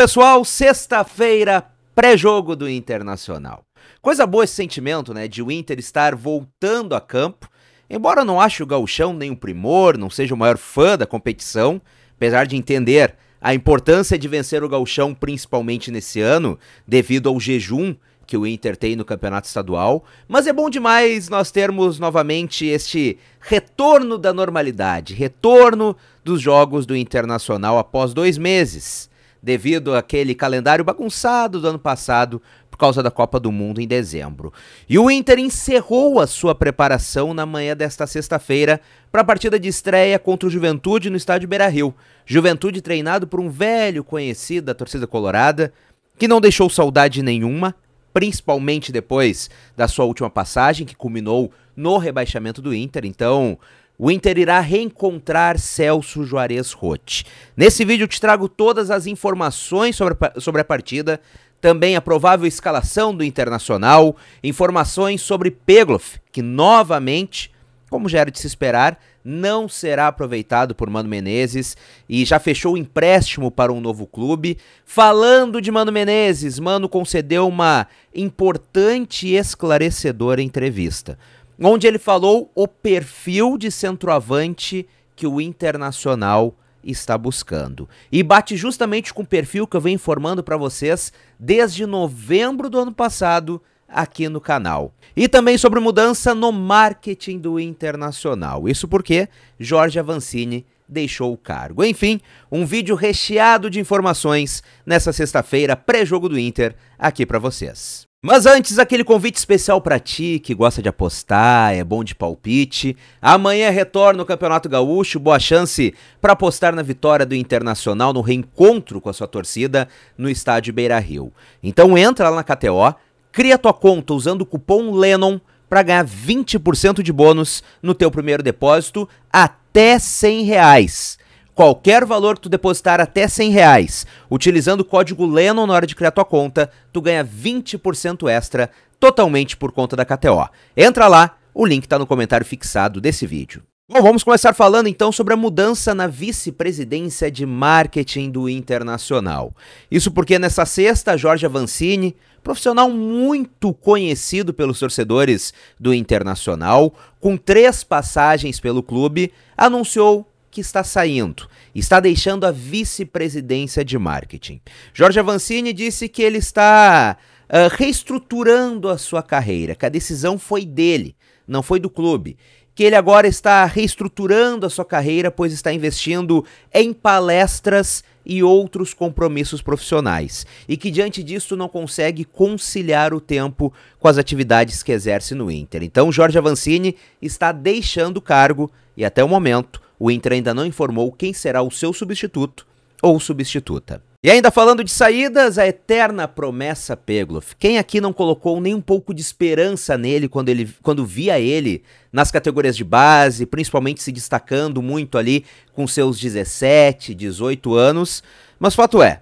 pessoal, sexta-feira, pré-jogo do Internacional. Coisa boa esse sentimento, né, de o Inter estar voltando a campo. Embora não ache o gauchão nem o primor, não seja o maior fã da competição, apesar de entender a importância de vencer o gauchão principalmente nesse ano, devido ao jejum que o Inter tem no campeonato estadual, mas é bom demais nós termos novamente este retorno da normalidade, retorno dos jogos do Internacional após dois meses devido àquele calendário bagunçado do ano passado por causa da Copa do Mundo em dezembro. E o Inter encerrou a sua preparação na manhã desta sexta-feira para a partida de estreia contra o Juventude no estádio Beira-Rio. Juventude treinado por um velho conhecido da torcida colorada, que não deixou saudade nenhuma, principalmente depois da sua última passagem que culminou no rebaixamento do Inter. Então, o Inter irá reencontrar Celso Juarez Rotti. Nesse vídeo te trago todas as informações sobre a, sobre a partida, também a provável escalação do Internacional, informações sobre Pegloff, que novamente, como já era de se esperar, não será aproveitado por Mano Menezes e já fechou o empréstimo para um novo clube. Falando de Mano Menezes, Mano concedeu uma importante e esclarecedora entrevista onde ele falou o perfil de centroavante que o Internacional está buscando. E bate justamente com o perfil que eu venho informando para vocês desde novembro do ano passado aqui no canal. E também sobre mudança no marketing do Internacional. Isso porque Jorge Avancini deixou o cargo. Enfim, um vídeo recheado de informações nessa sexta-feira pré-jogo do Inter aqui para vocês. Mas antes, aquele convite especial para ti que gosta de apostar, é bom de palpite. Amanhã retorna o Campeonato Gaúcho, boa chance para apostar na vitória do Internacional no reencontro com a sua torcida no estádio Beira-Rio. Então entra lá na KTO, cria tua conta usando o cupom LENON para ganhar 20% de bônus no teu primeiro depósito até 100 reais. Qualquer valor que tu depositar até 100 reais, utilizando o código LENON na hora de criar tua conta, tu ganha 20% extra totalmente por conta da KTO. Entra lá, o link está no comentário fixado desse vídeo. Bom, vamos começar falando então sobre a mudança na vice-presidência de marketing do Internacional. Isso porque nessa sexta, Jorge Avancini, profissional muito conhecido pelos torcedores do Internacional, com três passagens pelo clube, anunciou que está saindo está deixando a vice-presidência de marketing. Jorge Avancini disse que ele está uh, reestruturando a sua carreira, que a decisão foi dele, não foi do clube. Que ele agora está reestruturando a sua carreira, pois está investindo em palestras e outros compromissos profissionais, e que diante disso não consegue conciliar o tempo com as atividades que exerce no Inter. Então, Jorge Avancini está deixando o cargo e até o momento o Inter ainda não informou quem será o seu substituto ou substituta. E ainda falando de saídas, a eterna promessa Pegloff. Quem aqui não colocou nem um pouco de esperança nele quando, ele, quando via ele nas categorias de base, principalmente se destacando muito ali com seus 17, 18 anos? Mas fato é,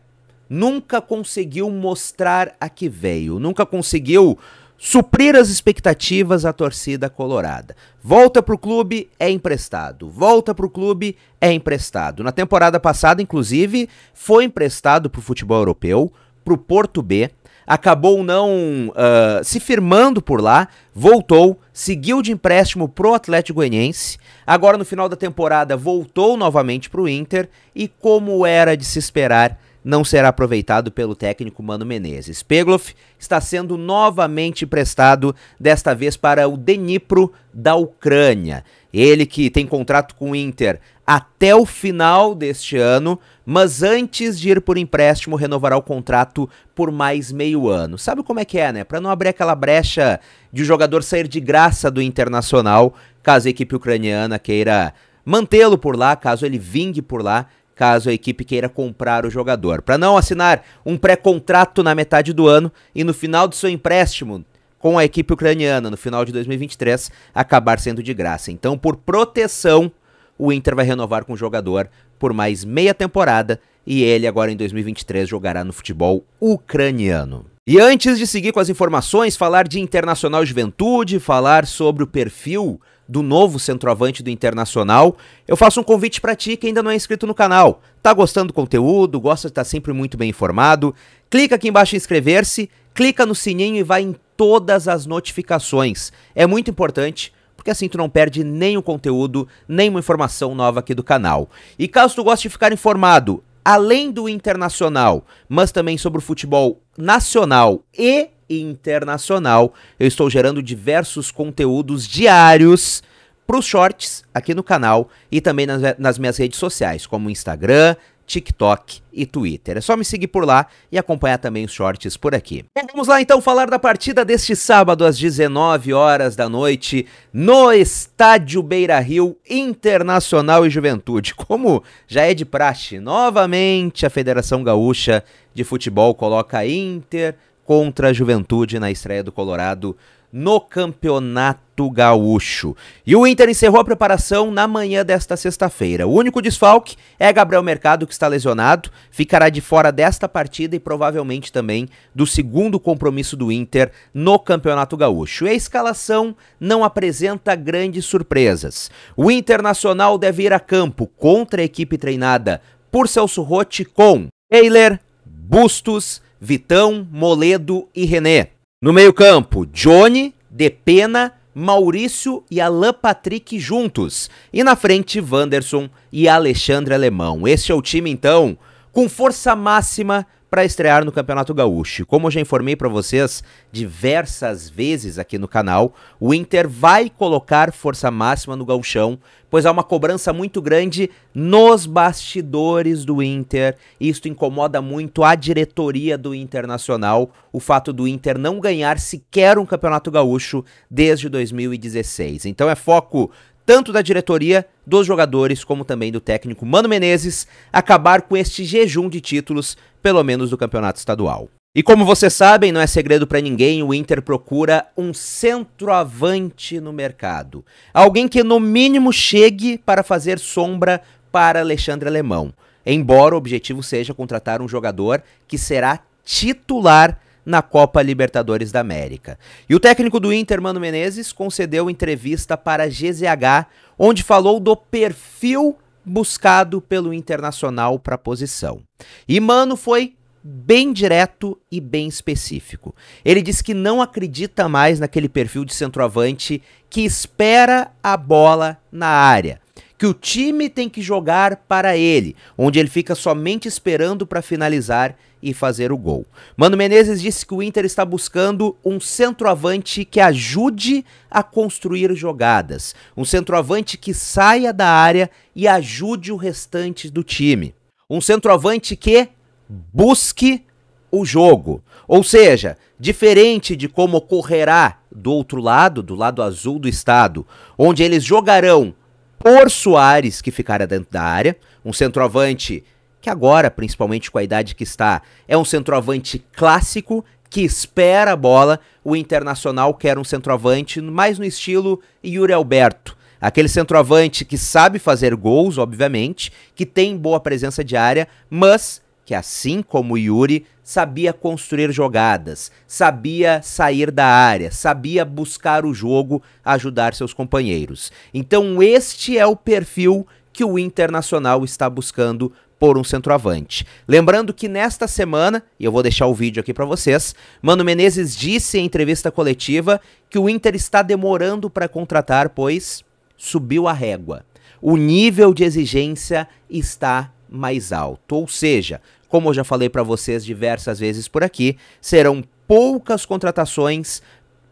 nunca conseguiu mostrar a que veio, nunca conseguiu suprir as expectativas à torcida colorada. Volta pro clube, é emprestado. Volta pro clube, é emprestado. Na temporada passada, inclusive, foi emprestado pro futebol europeu, pro Porto B, acabou não uh, se firmando por lá, voltou, seguiu de empréstimo pro Atlético Goianiense, agora no final da temporada voltou novamente pro Inter e como era de se esperar, não será aproveitado pelo técnico Mano Menezes. Pegloff está sendo novamente prestado, desta vez para o denipro da Ucrânia. Ele que tem contrato com o Inter até o final deste ano, mas antes de ir por empréstimo, renovará o contrato por mais meio ano. Sabe como é que é, né? Para não abrir aquela brecha de o jogador sair de graça do Internacional, caso a equipe ucraniana queira mantê-lo por lá, caso ele vingue por lá caso a equipe queira comprar o jogador. Para não assinar um pré-contrato na metade do ano e no final do seu empréstimo com a equipe ucraniana, no final de 2023, acabar sendo de graça. Então, por proteção, o Inter vai renovar com o jogador por mais meia temporada e ele agora em 2023 jogará no futebol ucraniano. E antes de seguir com as informações, falar de Internacional Juventude, falar sobre o perfil do novo centroavante do Internacional, eu faço um convite para ti que ainda não é inscrito no canal. Tá gostando do conteúdo, gosta de estar sempre muito bem informado? Clica aqui embaixo em inscrever-se, clica no sininho e vai em todas as notificações. É muito importante porque assim tu não perde nenhum conteúdo, nenhuma informação nova aqui do canal. E caso tu goste de ficar informado, além do internacional, mas também sobre o futebol nacional e internacional. Eu estou gerando diversos conteúdos diários para os shorts aqui no canal e também nas, nas minhas redes sociais, como Instagram, TikTok e Twitter. É só me seguir por lá e acompanhar também os shorts por aqui. vamos lá então falar da partida deste sábado às 19 horas da noite no Estádio Beira-Rio Internacional e Juventude. Como já é de praxe, novamente a Federação Gaúcha de Futebol coloca Inter, contra a Juventude na estreia do Colorado no Campeonato Gaúcho. E o Inter encerrou a preparação na manhã desta sexta-feira. O único desfalque é Gabriel Mercado, que está lesionado, ficará de fora desta partida e provavelmente também do segundo compromisso do Inter no Campeonato Gaúcho. E a escalação não apresenta grandes surpresas. O Internacional deve ir a campo contra a equipe treinada por Celso Rotti com Taylor, Bustos, Vitão, Moledo e René. No meio-campo, Johnny, Depena, Maurício e Alan Patrick juntos. E na frente, Wanderson e Alexandre Alemão. Esse é o time, então, com força máxima para estrear no Campeonato Gaúcho. Como já informei para vocês diversas vezes aqui no canal, o Inter vai colocar força máxima no gauchão, pois há uma cobrança muito grande nos bastidores do Inter. Isto incomoda muito a diretoria do Internacional, o fato do Inter não ganhar sequer um Campeonato Gaúcho desde 2016. Então é foco tanto da diretoria, dos jogadores, como também do técnico Mano Menezes, acabar com este jejum de títulos, pelo menos do campeonato estadual. E como vocês sabem, não é segredo para ninguém, o Inter procura um centroavante no mercado. Alguém que no mínimo chegue para fazer sombra para Alexandre Alemão. Embora o objetivo seja contratar um jogador que será titular na Copa Libertadores da América. E o técnico do Inter, Mano Menezes, concedeu entrevista para a GZH, onde falou do perfil buscado pelo Internacional para a posição. E Mano foi bem direto e bem específico. Ele diz que não acredita mais naquele perfil de centroavante que espera a bola na área que o time tem que jogar para ele, onde ele fica somente esperando para finalizar e fazer o gol. Mano Menezes disse que o Inter está buscando um centroavante que ajude a construir jogadas, um centroavante que saia da área e ajude o restante do time, um centroavante que busque o jogo. Ou seja, diferente de como ocorrerá do outro lado, do lado azul do estado, onde eles jogarão por Soares, que ficara dentro da área, um centroavante que agora, principalmente com a idade que está, é um centroavante clássico que espera a bola. O Internacional quer um centroavante mais no estilo Yuri Alberto. Aquele centroavante que sabe fazer gols, obviamente, que tem boa presença de área, mas que, assim como Yuri, sabia construir jogadas, sabia sair da área, sabia buscar o jogo, ajudar seus companheiros. Então, este é o perfil que o Internacional está buscando por um centroavante. Lembrando que nesta semana, e eu vou deixar o vídeo aqui para vocês, Mano Menezes disse em entrevista coletiva que o Inter está demorando para contratar, pois subiu a régua. O nível de exigência está mais alto. Ou seja, como eu já falei para vocês diversas vezes por aqui, serão poucas contratações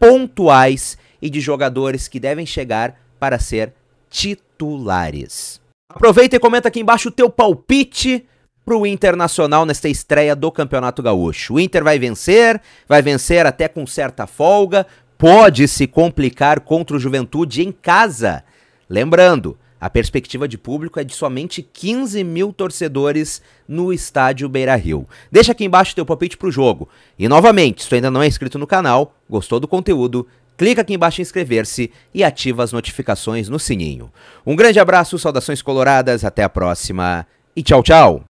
pontuais e de jogadores que devem chegar para ser titulares. Aproveita e comenta aqui embaixo o teu palpite para o Internacional nesta estreia do Campeonato Gaúcho. O Inter vai vencer, vai vencer até com certa folga, pode se complicar contra o Juventude em casa. Lembrando, a perspectiva de público é de somente 15 mil torcedores no estádio Beira Rio. Deixa aqui embaixo teu palpite pro jogo. E novamente, se tu ainda não é inscrito no canal, gostou do conteúdo, clica aqui embaixo em inscrever-se e ativa as notificações no sininho. Um grande abraço, saudações coloradas, até a próxima e tchau, tchau!